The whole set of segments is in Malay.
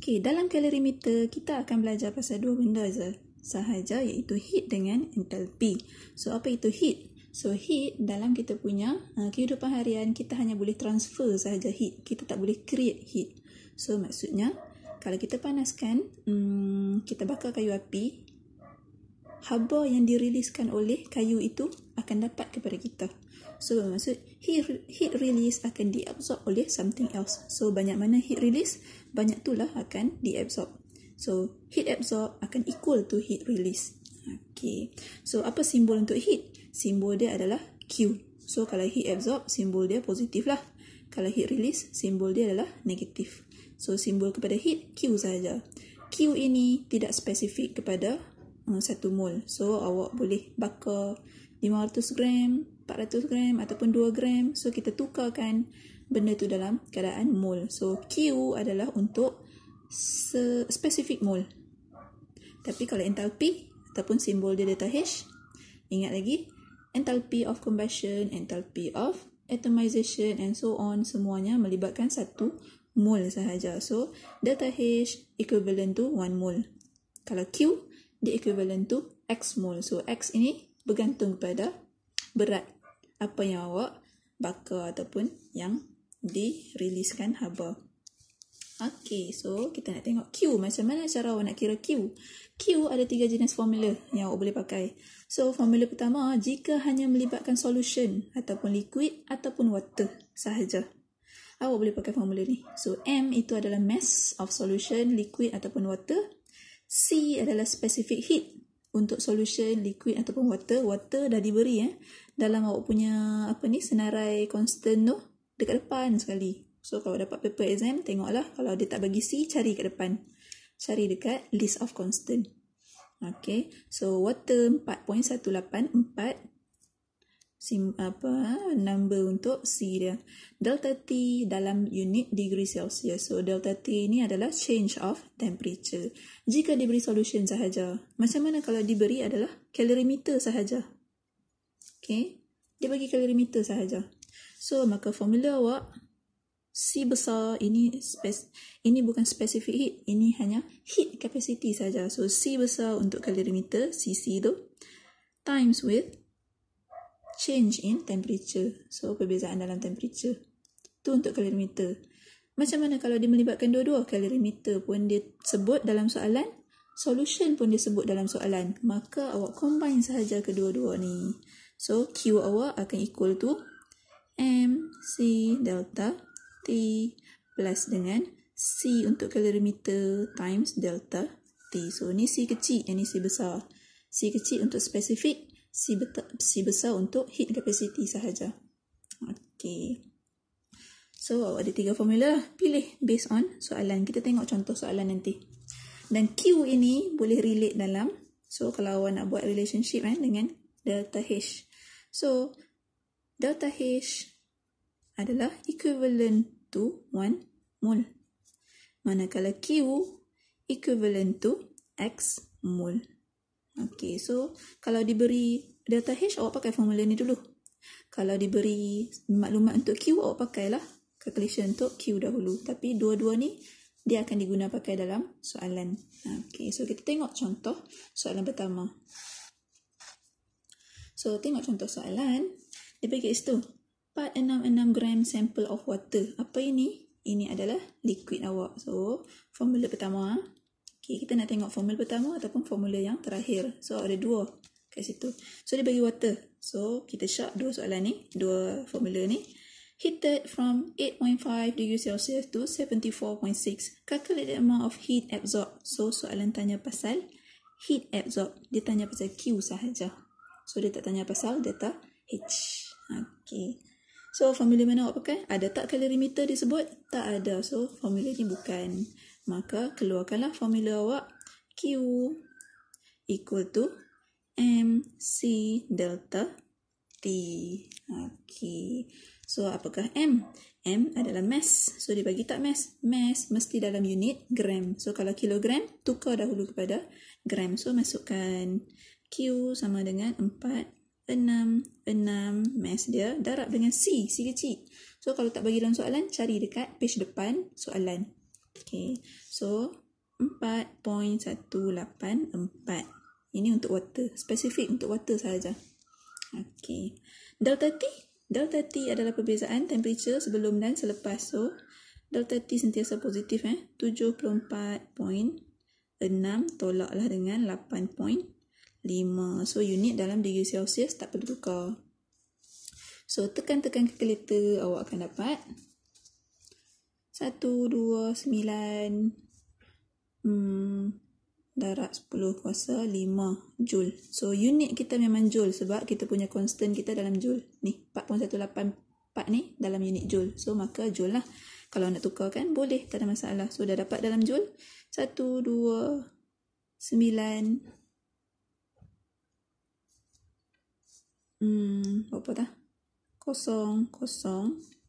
Okay, dalam kalorimeter, kita akan belajar pasal dua benda saja sahaja iaitu heat dengan enthalpy. So apa itu heat? So heat dalam kita punya uh, kehidupan harian kita hanya boleh transfer sahaja heat. Kita tak boleh create heat. So maksudnya kalau kita panaskan hmm, kita bakar kayu api haba yang diriliskan oleh kayu itu akan dapat kepada kita. So maksud heat, heat release akan diabsorb oleh something else. So banyak mana heat release, banyak tu lah akan diabsorb. So heat absorb akan equal to heat release. Okay. So apa simbol untuk heat? Simbol dia adalah Q. So kalau heat absorb, simbol dia positif lah. Kalau heat release, simbol dia adalah negatif. So simbol kepada heat, Q saja. Q ini tidak spesifik kepada uh, satu mol. So awak boleh bakar 500 gram, 400 gram ataupun 2 gram. So kita tukarkan benda tu dalam keadaan mole. So Q adalah untuk specific mole. Tapi kalau enthalpy ataupun simbol dia delta H, ingat lagi enthalpy of combustion, enthalpy of atomization and so on semuanya melibatkan satu mole sahaja. So delta H equivalent to 1 mole. Kalau Q dia equivalent to x mole. So x ini bergantung pada berat apa yang awak bakar ataupun yang diriliskan haba. Okay, so kita nak tengok Q. Macam mana cara awak nak kira Q? Q ada tiga jenis formula yang awak boleh pakai. So, formula pertama, jika hanya melibatkan solution ataupun liquid ataupun water sahaja. Awak boleh pakai formula ni. So, M itu adalah mass of solution, liquid ataupun water. C adalah specific heat untuk solution liquid ataupun water water dah diberi eh dalam awak punya apa ni senarai constant tu dekat depan sekali so kalau dapat paper exam tengoklah kalau dia tak bagi C cari kat depan cari dekat list of constant Okay, so water sim, apa eh, number untuk C dia. Delta T dalam unit degree Celsius. So delta T ini adalah change of temperature. Jika diberi solution sahaja, macam mana kalau diberi adalah kalorimeter sahaja? Okay, dia bagi kalorimeter sahaja. So maka formula awak C besar ini spes, ini bukan specific heat, ini hanya heat capacity saja. So C besar untuk kalorimeter, CC tu times with change in temperature. So, perbezaan dalam temperature. Tu untuk kalorimeter. Macam mana kalau dia melibatkan dua-dua kalorimeter pun dia sebut dalam soalan, solution pun dia sebut dalam soalan. Maka awak combine sahaja kedua-dua ni. So, Q awak akan equal to c delta T plus dengan C untuk kalorimeter times delta T. So, ni C kecil, yang ni C besar. C kecil untuk spesifik, si, beta, si besar untuk heat capacity sahaja. Okay. So, ada tiga formula. Pilih based on soalan. Kita tengok contoh soalan nanti. Dan Q ini boleh relate dalam. So, kalau awak nak buat relationship kan, dengan delta H. So, delta H adalah equivalent to 1 mole. Manakala Q equivalent to X mol. Okay, so kalau diberi data H, awak pakai formula ni dulu. Kalau diberi maklumat untuk Q, awak pakailah calculation untuk Q dahulu. Tapi dua-dua ni, dia akan diguna pakai dalam soalan. Okay, so kita tengok contoh soalan pertama. So, tengok contoh soalan. Dia bagi kat situ. 466 gram sample of water. Apa ini? Ini adalah liquid awak. So, formula pertama. Okay, kita nak tengok formula pertama ataupun formula yang terakhir. So, ada dua kat situ. So, dia bagi water. So, kita syak dua soalan ni, dua formula ni. Heated from 8.5 degrees Celsius to 74.6. Calculate the amount of heat absorbed. So, soalan tanya pasal heat absorbed. Dia tanya pasal Q sahaja. So, dia tak tanya pasal data H. Okay. So, formula mana awak pakai? Ada tak kalorimeter disebut? Tak ada. So, formula ni bukan maka keluarkanlah formula awak Q equal to MC delta T. Okey. So, apakah M? M adalah mass. So, dia bagi tak mass? Mass mesti dalam unit gram. So, kalau kilogram, tukar dahulu kepada gram. So, masukkan Q sama dengan 4, 6, 6 mass dia darab dengan C, C kecil. So, kalau tak bagi dalam soalan, cari dekat page depan soalan. Okay, so 4.184. Ini untuk water, spesifik untuk water saja. Okay, delta T. Delta T adalah perbezaan temperature sebelum dan selepas. So, delta T sentiasa positif eh. 74.6 tolaklah dengan 8.5. So, unit dalam degree Celsius tak perlu tukar. So, tekan-tekan calculator awak akan dapat satu, dua, sembilan, hmm, darat sepuluh kuasa lima jul. So unit kita memang jul sebab kita punya constant kita dalam jul. Ni, 4.184 ni dalam unit jul. So maka jul lah. Kalau nak tukar kan boleh, tak ada masalah. So dah dapat dalam jul. Satu, dua, sembilan. Hmm, apa dah? Kosong, kosong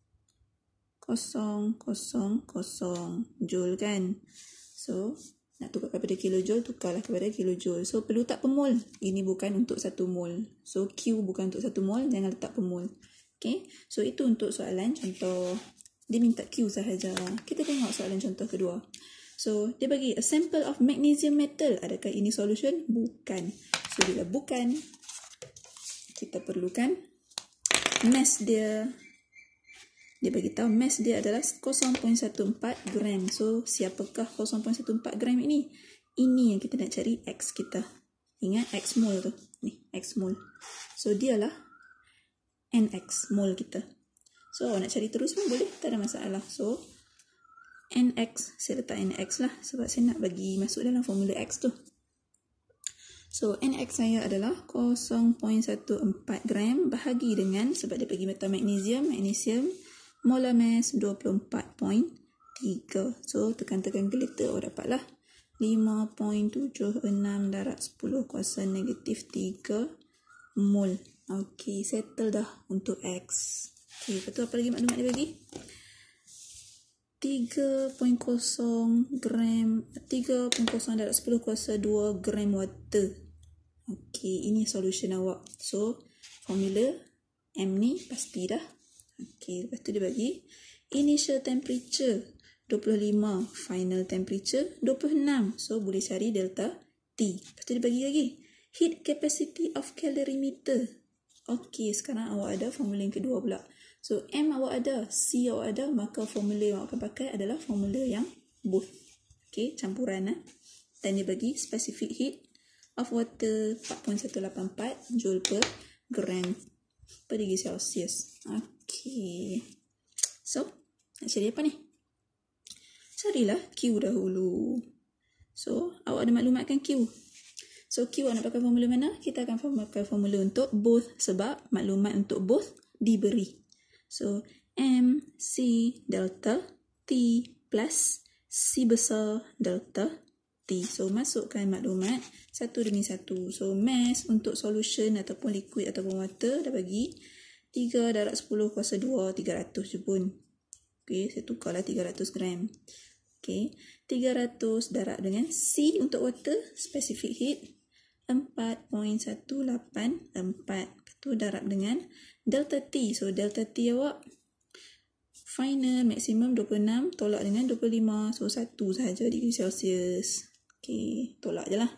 kosong kosong kosong joule kan so nak tukar kepada kilojoule tukarlah kepada kilojoule so perlu tak pemol ini bukan untuk satu mol so Q bukan untuk satu mol jangan letak pemol okay so itu untuk soalan contoh dia minta Q sahaja kita tengok soalan contoh kedua so dia bagi a sample of magnesium metal adakah ini solution bukan so bila bukan kita perlukan mass dia dia bagi tahu mass dia adalah 0.14 gram. So, siapakah 0.14 gram ini? Ini yang kita nak cari X kita. Ingat X mole tu. Ni, X mole. So, dialah NX mole kita. So, nak cari terus pun boleh. Tak ada masalah. So, NX. Saya letak NX lah. Sebab saya nak bagi masuk dalam formula X tu. So, NX saya adalah 0.14 gram bahagi dengan sebab dia bagi metal magnesium, magnesium, molames 24.3 so tekan-tekan glitter awak dapatlah 5.76 darat 10 kuasa negatif 3 mol ok settle dah untuk X ok lepas tu apa lagi maklumat dia bagi 3.0 gram 3.0 darat 10 kuasa 2 gram water ok ini solution awak so formula M ni pasti dah Okey, lepas tu dia bagi initial temperature 25, final temperature 26. So boleh cari delta T. Lepas tu dia bagi lagi heat capacity of calorimeter. Okey, sekarang awak ada formula yang kedua pula. So M awak ada, C awak ada, maka formula yang awak akan pakai adalah formula yang both. Okey, campuran lah. Dan dia bagi specific heat of water 4.184 joule per gram per degree Celsius. Okay. Okay. So, nak cari apa ni? Carilah Q dahulu. So, awak ada maklumatkan Q. So, Q awak nak pakai formula mana? Kita akan pakai formula untuk both sebab maklumat untuk both diberi. So, M, C, delta, T plus C besar, delta, T. So, masukkan maklumat satu demi satu. So, mass untuk solution ataupun liquid ataupun water dah bagi. 3 darat 10 kuasa 2, 300 pun. Okey, saya tukarlah 300 gram. Okey, 300 darab dengan C untuk water, specific heat, 4.184 tu darab dengan delta T So delta T awak Final maksimum 26 Tolak dengan 25 So 1 sahaja degree Celsius Okay tolak je lah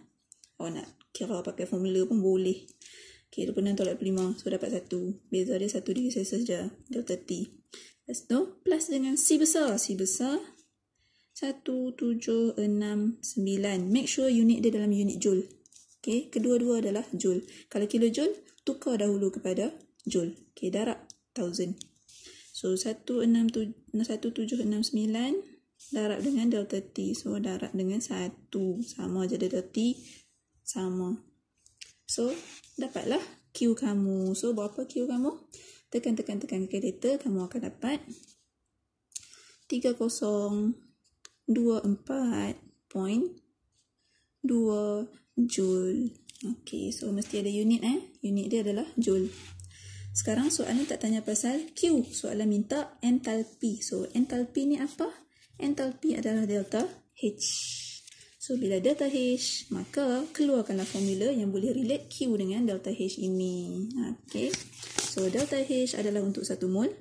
Awak nak kira pakai formula pun boleh Okay, dia tolak prima. So, dapat satu. Beza dia satu degree Celsius je. Dia 30. Lepas tu, plus dengan C besar. C besar. 1, 7, 6, 9. Make sure unit dia dalam unit joule. Okay, kedua-dua adalah joule. Kalau kilo joule, tukar dahulu kepada joule. Okay, darab 1000. So, 1769 darab dengan delta T. So, darab dengan 1. Sama je delta T. Sama. So, dapatlah Q kamu. So, berapa Q kamu? Tekan, tekan, tekan calculator. Kamu akan dapat 3024.2 Joule. Okay, so mesti ada unit eh. Unit dia adalah Joule. Sekarang soalan tak tanya pasal Q. Soalan minta enthalpy. So, enthalpy ni apa? Enthalpy adalah delta H. So bila delta H, maka keluarkanlah formula yang boleh relate Q dengan delta H ini. Okay. So delta H adalah untuk satu mol.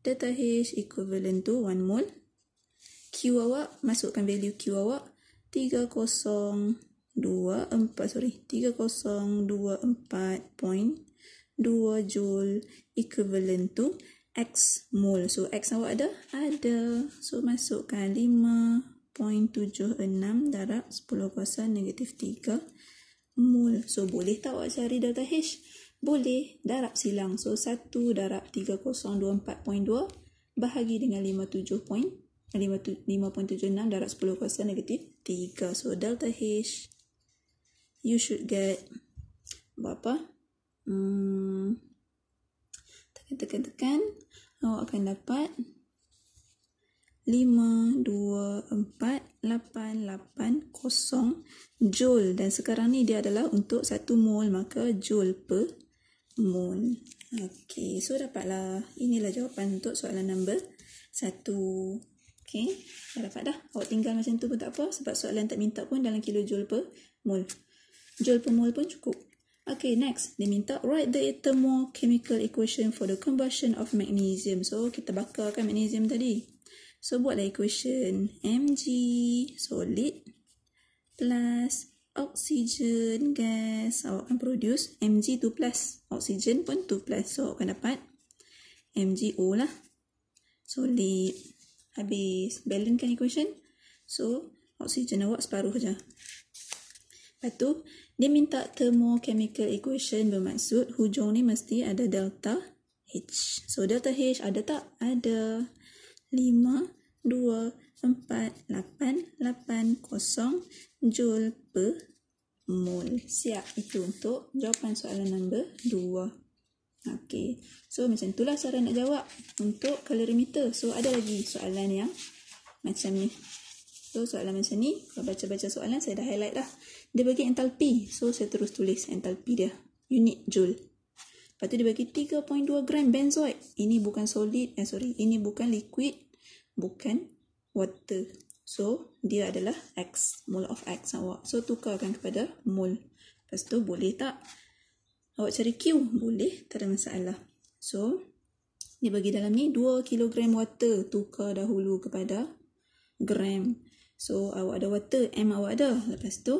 Delta H equivalent to one mol. Q awak, masukkan value Q awak. 302, sorry, 3024.2 joule equivalent to x mol. So x awak ada? Ada. So masukkan 0.76 darab 10 kuasa negatif 3 mol. So, boleh tak awak cari data H? Boleh. Darab silang. So, 1 darab 3024.2 bahagi dengan 57 5.76 darab 10 kuasa negatif 3. So, delta H, you should get berapa? Hmm, tekan, tekan, tekan. Awak akan dapat 5.24880 joule dan sekarang ni dia adalah untuk 1 mol maka joule per mol. Okey, so dapatlah inilah jawapan untuk soalan number 1. Okey, dah dapat dah. Awak tinggal macam tu pun tak apa sebab soalan tak minta pun dalam kilo joule per mol. Joule per mol pun cukup. Okay, next. Dia minta write the thermochemical equation for the combustion of magnesium. So, kita bakarkan magnesium tadi. So buatlah equation Mg solid plus oksigen gas awak akan produce Mg2 plus oksigen pun 2 plus so awak akan dapat MgO lah solid habis balance kan equation so oksigen awak separuh je lepas tu dia minta thermochemical equation bermaksud hujung ni mesti ada delta H so delta H ada tak? ada 5248880 joule per mol. Siap itu untuk jawapan soalan nombor 2. Okay, So macam itulah cara nak jawab untuk kalorimeter. So ada lagi soalan yang macam ni. So soalan macam ni, kalau baca-baca soalan saya dah highlight lah. Dia bagi entalpi. So saya terus tulis entalpi dia. Unit joule. Lepas tu dia bagi 3.2 gram benzoid. Ini bukan solid, eh, sorry, ini bukan liquid, bukan water. So, dia adalah X, mole of X awak. So, tukarkan kepada mole. Lepas tu boleh tak? Awak cari Q, boleh, tak ada masalah. So, dia bagi dalam ni 2 kilogram water, tukar dahulu kepada gram. So, awak ada water, M awak ada. Lepas tu,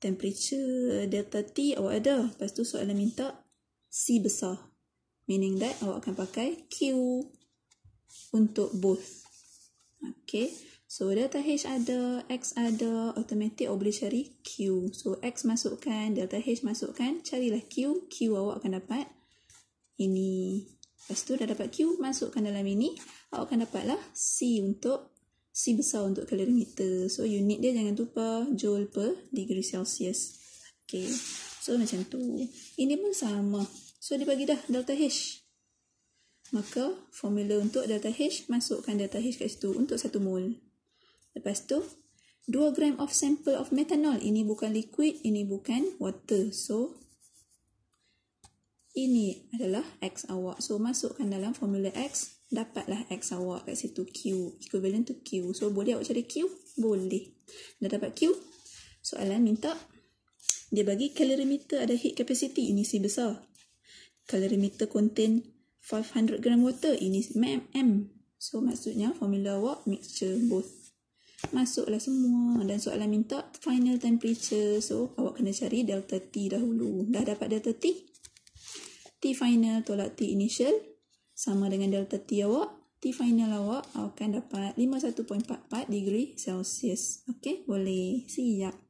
temperature delta T awak ada. Lepas tu soalan minta C besar. Meaning that awak akan pakai Q untuk both. Okay. So, delta H ada, X ada, automatic awak boleh cari Q. So, X masukkan, delta H masukkan, carilah Q. Q awak akan dapat ini. Lepas tu dah dapat Q, masukkan dalam ini. Awak akan dapatlah C untuk, C besar untuk kalorimeter. So, unit dia jangan lupa joule per degree Celsius. Okay. So, macam tu. Ini pun sama. So dia bagi dah delta H. Maka formula untuk delta H masukkan delta H kat situ untuk satu mol. Lepas tu 2 gram of sample of methanol. Ini bukan liquid, ini bukan water. So ini adalah X awak. So masukkan dalam formula X dapatlah X awak kat situ Q equivalent to Q. So boleh awak cari Q? Boleh. Dah dapat Q. Soalan minta dia bagi kalorimeter ada heat capacity. Ini si besar. Calorimeter contain 500 gram water. Ini MM. So, maksudnya formula awak mixture both. Masuklah semua. Dan soalan minta final temperature. So, awak kena cari delta T dahulu. Dah dapat delta T? T final tolak T initial. Sama dengan delta T awak. T final awak akan dapat 51.44 degree Celsius. Okay, boleh. Siap.